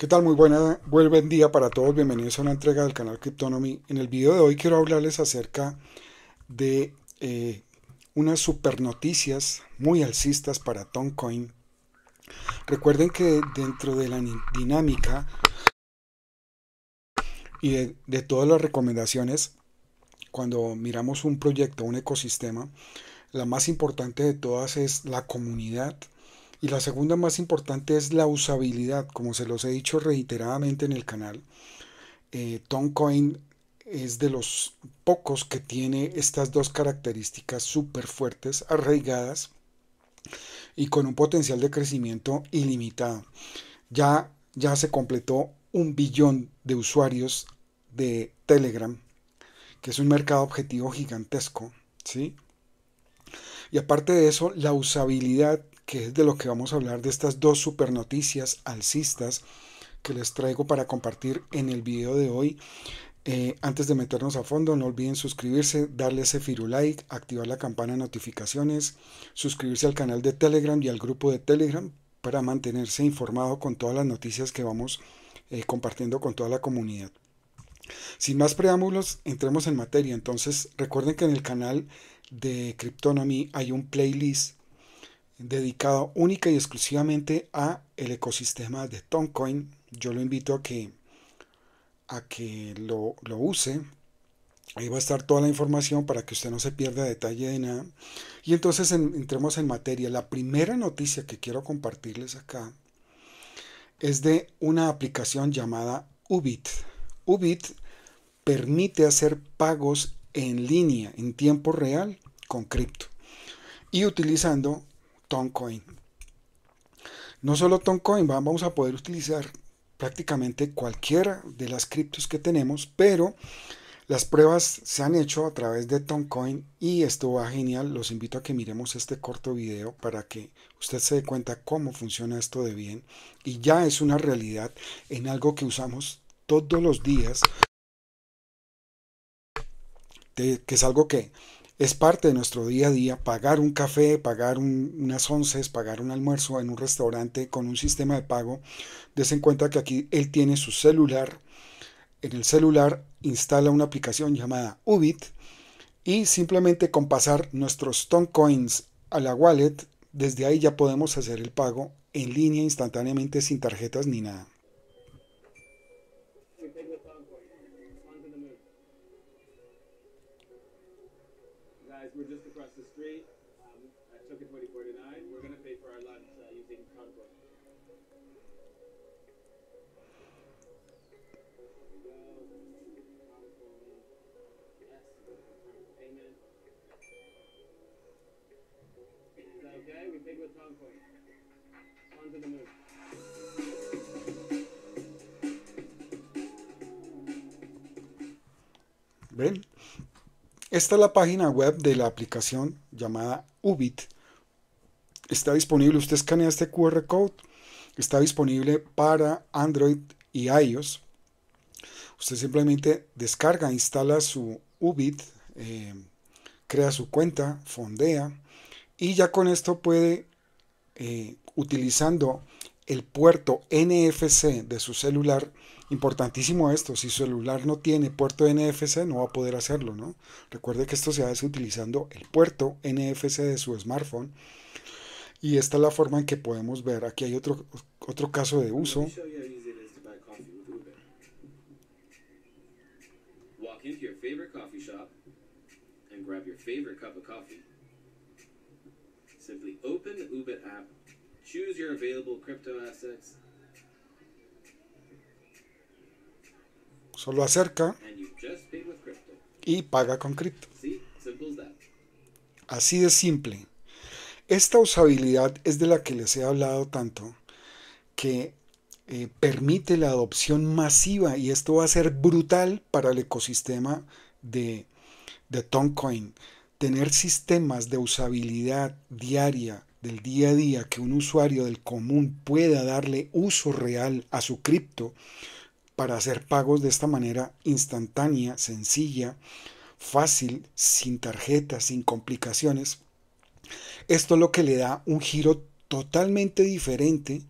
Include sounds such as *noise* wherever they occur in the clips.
¿Qué tal? Muy buena, buen día para todos. Bienvenidos a una entrega del canal Cryptonomy. En el video de hoy quiero hablarles acerca de eh, unas super noticias muy alcistas para Toncoin. Recuerden que dentro de la dinámica y de todas las recomendaciones, cuando miramos un proyecto, un ecosistema, la más importante de todas es la comunidad y la segunda más importante es la usabilidad. Como se los he dicho reiteradamente en el canal, eh, es de los pocos que tiene estas dos características súper fuertes, arraigadas y con un potencial de crecimiento ilimitado. Ya, ya se completó un billón de usuarios de Telegram, que es un mercado objetivo gigantesco, ¿sí? Y aparte de eso, la usabilidad que es de lo que vamos a hablar de estas dos super noticias alcistas que les traigo para compartir en el video de hoy. Eh, antes de meternos a fondo, no olviden suscribirse, darle ese firulike, like, activar la campana de notificaciones, suscribirse al canal de Telegram y al grupo de Telegram para mantenerse informado con todas las noticias que vamos eh, compartiendo con toda la comunidad. Sin más preámbulos, entremos en materia. Entonces, recuerden que en el canal de Cryptonomy hay un playlist dedicado única y exclusivamente a el ecosistema de Toncoin. Yo lo invito a que, a que lo, use. Ahí va a estar toda la información para que usted no se pierda detalle de nada. Y entonces entremos en materia. La primera noticia que quiero compartirles acá es de una aplicación llamada Ubit. Ubit permite hacer pagos en línea, en tiempo real, con cripto. Y utilizando Toncoin. No solo Toncoin, vamos a poder utilizar prácticamente cualquiera de las criptos que tenemos, pero las pruebas se han hecho a través de Toncoin y esto va genial. Los invito a que miremos este corto video para que usted se dé cuenta cómo funciona esto de bien y ya es una realidad en algo que usamos todos los días, que es algo que es parte de nuestro día a día pagar un café, pagar unas onces, pagar un almuerzo en un restaurante con un sistema de pago. Desen cuenta que aquí él tiene su celular. En el celular instala una aplicación llamada Ubit y simplemente con pasar nuestros Stone Coins a la wallet, desde ahí ya podemos hacer el pago en línea instantáneamente sin tarjetas ni nada. ¿Ven? Esta es la página web de la aplicación llamada Ubit. Está disponible, usted escanea este QR code. Está disponible para Android y iOS. Usted simplemente descarga, instala su Ubit, eh, crea su cuenta, fondea y ya con esto puede eh, utilizando el puerto NFC de su celular, importantísimo esto, si su celular no tiene puerto NFC no va a poder hacerlo, ¿no? Recuerde que esto se hace utilizando el puerto NFC de su smartphone y esta es la forma en que podemos ver, aquí hay otro, otro caso de uso. Walk into your favorite coffee shop and grab your favorite cup of coffee solo acerca y paga con cripto. Así de simple. Esta usabilidad es de la que les he hablado tanto, que eh, permite la adopción masiva y esto va a ser brutal para el ecosistema de, de Toncoin tener sistemas de usabilidad diaria del día a día que un usuario del común pueda darle uso real a su cripto para hacer pagos de esta manera instantánea, sencilla, fácil, sin tarjetas, sin complicaciones. Esto es lo que le da un giro totalmente diferente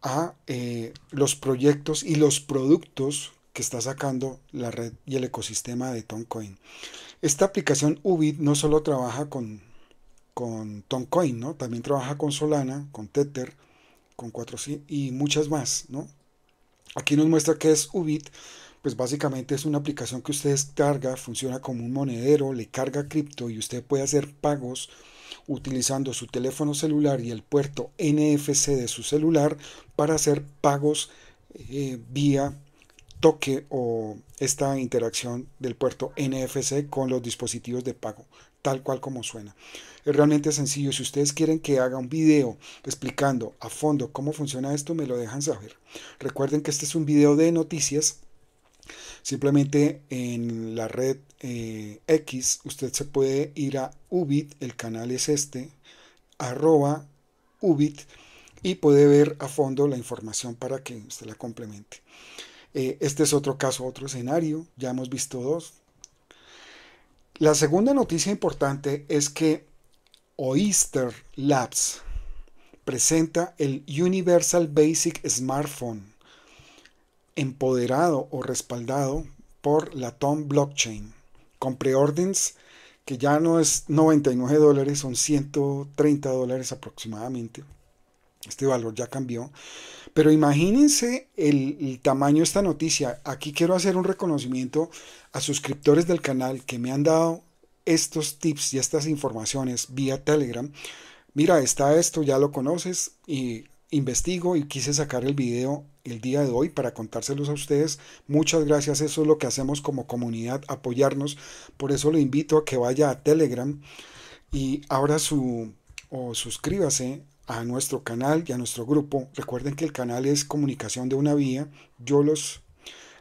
a eh, los proyectos y los productos que está sacando la red y el ecosistema de Toncoin. Esta aplicación UBIT no solo trabaja con, con Toncoin, ¿no? También trabaja con Solana, con Tether, con 4C y muchas más, ¿no? Aquí nos muestra que es UBIT, pues básicamente es una aplicación que usted descarga, funciona como un monedero, le carga cripto y usted puede hacer pagos utilizando su teléfono celular y el puerto NFC de su celular para hacer pagos eh, vía toque o esta interacción del puerto NFC con los dispositivos de pago, tal cual como suena. Es realmente sencillo. Si ustedes quieren que haga un video explicando a fondo cómo funciona esto, me lo dejan saber. Recuerden que este es un video de noticias. Simplemente en la red eh, X usted se puede ir a Ubit, el canal es este, arroba Ubit y puede ver a fondo la información para que usted la complemente. Eh, este es otro caso, otro escenario, ya hemos visto dos. La segunda noticia importante es que Oyster Labs presenta el Universal Basic Smartphone, empoderado o respaldado por la Tom Blockchain, con preordens que ya no es 99 dólares, son 130 dólares aproximadamente. Este valor ya cambió. Pero imagínense el, tamaño de esta noticia. Aquí quiero hacer un reconocimiento a suscriptores del canal que me han dado estos tips y estas informaciones vía Telegram. Mira, está esto, ya lo conoces y investigo y quise sacar el video el día de hoy para contárselos a ustedes. Muchas gracias, eso es lo que hacemos como comunidad, apoyarnos. Por eso le invito a que vaya a Telegram y abra su o suscríbase a nuestro canal y a nuestro grupo. Recuerden que el canal es comunicación de una vía. Yo los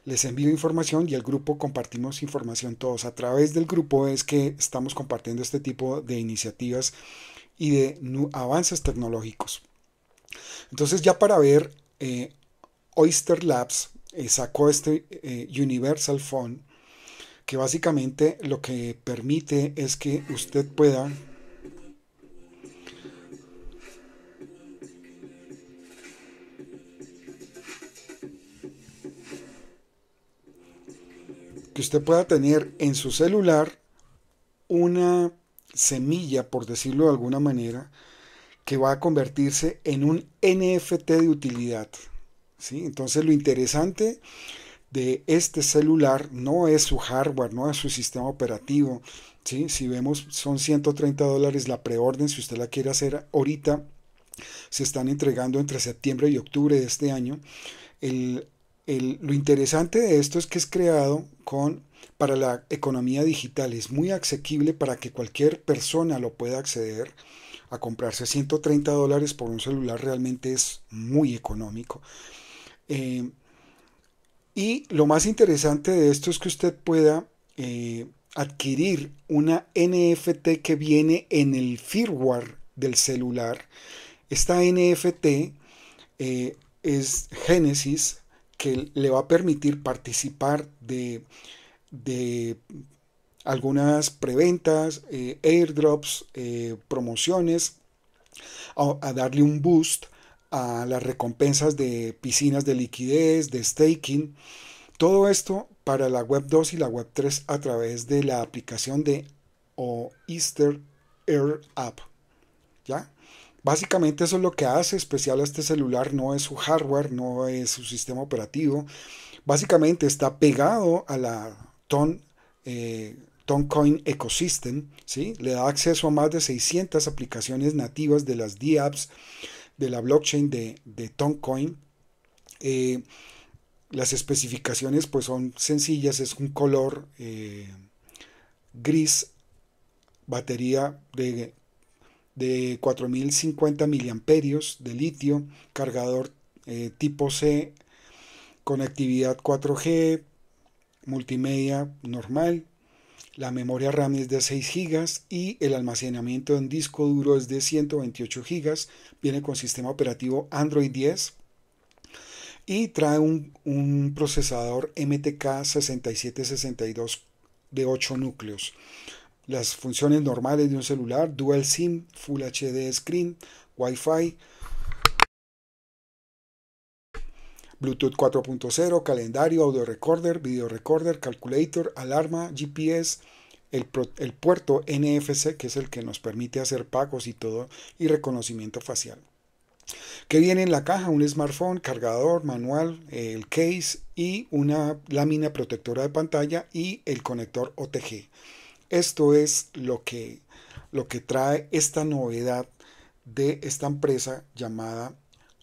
les envío información y el grupo compartimos información todos. A través del grupo es que estamos compartiendo este tipo de iniciativas y de avances tecnológicos. Entonces ya para ver, eh, Oyster Labs eh, sacó este eh, Universal phone que básicamente lo que permite es que usted pueda usted pueda tener en su celular una semilla, por decirlo de alguna manera, que va a convertirse en un NFT de utilidad. ¿sí? Entonces lo interesante de este celular no es su hardware, no es su sistema operativo. ¿sí? Si vemos, son 130 dólares la preorden, si usted la quiere hacer ahorita, se están entregando entre septiembre y octubre de este año. El, lo interesante de esto es que es creado con, para la economía digital. Es muy asequible para que cualquier persona lo pueda acceder. A comprarse 130 dólares por un celular realmente es muy económico. Eh, y lo más interesante de esto es que usted pueda eh, adquirir una NFT que viene en el firmware del celular. Esta NFT eh, es Genesis que le va a permitir participar de, de algunas preventas, eh, airdrops, eh, promociones, a, darle un boost a las recompensas de piscinas de liquidez, de staking, todo esto para la Web 2 y la Web 3 a través de la aplicación de o Easter Air App. ¿Ya? Básicamente eso es lo que hace especial a este celular, no es su hardware, no es su sistema operativo. Básicamente está pegado a la Ton, eh, Toncoin Ecosystem, le da acceso a más de 600 aplicaciones nativas de las DApps de la blockchain de, de Toncoin. Eh, las especificaciones pues son sencillas, es un color eh, gris, batería de de 4050 miliamperios de litio, cargador eh, tipo C, conectividad 4G, multimedia normal, la memoria RAM es de 6 GB y el almacenamiento en disco duro es de 128 GB, viene con sistema operativo Android 10 y trae un, un procesador MTK 6762 de 8 núcleos las funciones normales de un celular, Dual SIM, Full HD Screen, Wi-Fi, Bluetooth 4.0, calendario, audio recorder, video recorder, calculator, alarma, GPS, el, puerto NFC, que es el que nos permite hacer pagos y todo, y reconocimiento facial. qué viene en la caja? Un smartphone, cargador, manual, el case y una lámina protectora de pantalla y el conector OTG. Esto es lo que, lo que trae esta novedad de esta empresa llamada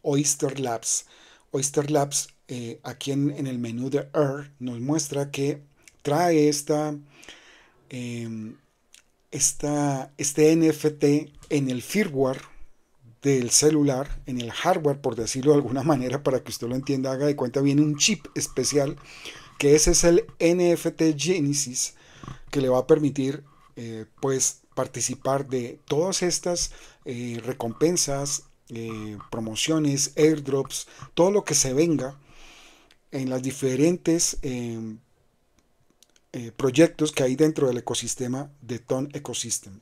Oyster Labs. Oyster Labs eh, aquí en, el menú de Air er, nos muestra que trae esta, em, este NFT en el firmware del celular, en el hardware, por decirlo de alguna *laughs* manera, para que usted lo entienda, haga de cuenta, viene un chip especial, que ese es el NFT Genesis, que le va a permitir eh, pues participar de todas estas eh, recompensas, eh, promociones, airdrops, todo lo que se venga en las diferentes em, proyectos que hay dentro del ecosistema de Ton Ecosystem.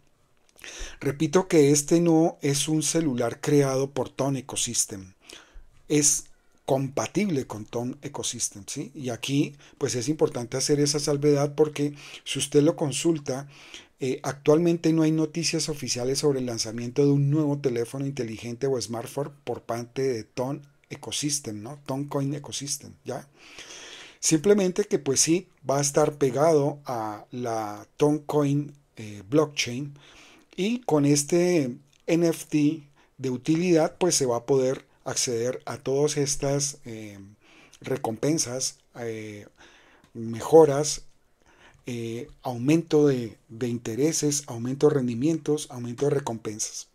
Repito que este no es un celular creado por Ton Ecosystem. Es compatible con Tom Ecosystem. ¿sí? Y aquí pues es importante hacer esa salvedad porque si usted lo consulta, eh, actualmente no hay noticias oficiales sobre el lanzamiento de un nuevo teléfono inteligente o smartphone por parte de Tom Ecosystem, ¿no? Tom Coin Ecosystem, ¿ya? Simplemente que pues sí, va a estar pegado a la Tom Coin eh, blockchain y con este NFT de utilidad pues se va a poder acceder a todas estas eh, recompensas, eh, mejoras, eh, aumento de, intereses, aumento de rendimientos, aumento de recompensas.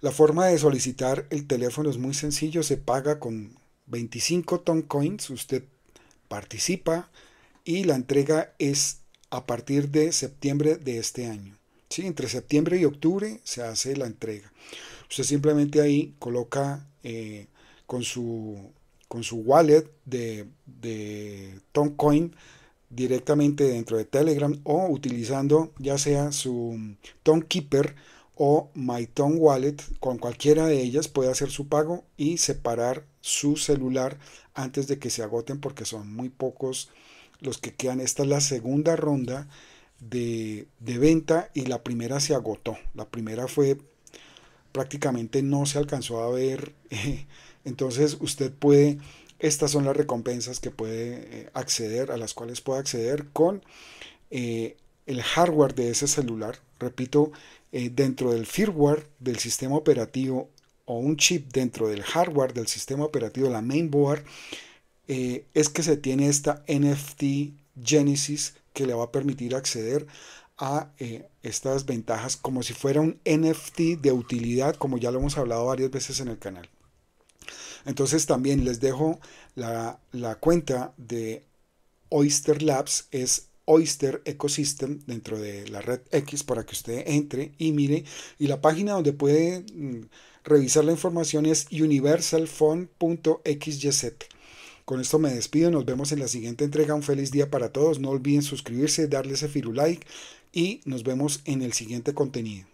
La forma de solicitar el teléfono es muy sencillo, se paga con 25 Toncoins, coins, usted participa y la entrega es a partir de septiembre de este año. ¿sí? Entre septiembre y octubre se hace la entrega. Usted simplemente ahí coloca eh, con, su, con su wallet de, de Toncoin directamente dentro de Telegram o utilizando ya sea su Tonkeeper o MyTone Wallet, con cualquiera de ellas puede hacer su pago y separar su celular antes de que se agoten porque son muy pocos los que quedan. Esta es la segunda ronda de, de venta y la primera se agotó. La primera fue prácticamente no se alcanzó a ver. *laughs* Entonces usted puede, estas son las recompensas que puede eh, acceder, a las cuales puede acceder con eh, el hardware de ese celular. Repito, eh, dentro del firmware del sistema operativo o un chip dentro del hardware del sistema operativo, la mainboard, es que se tiene esta NFT Genesis que le va a permitir acceder a eh, estas ventajas como si fuera un NFT de utilidad, como ya lo hemos hablado varias veces en el canal. Entonces también les dejo la, cuenta de Oyster Labs, es Oyster Ecosystem dentro de la red X para que usted entre y mire. Y la página donde puede mm, revisar la información es universalfund.xyz. Con esto me despido, nos vemos en la siguiente entrega. Un feliz día para todos. No olviden suscribirse, darle ese firulike y nos vemos en el siguiente contenido.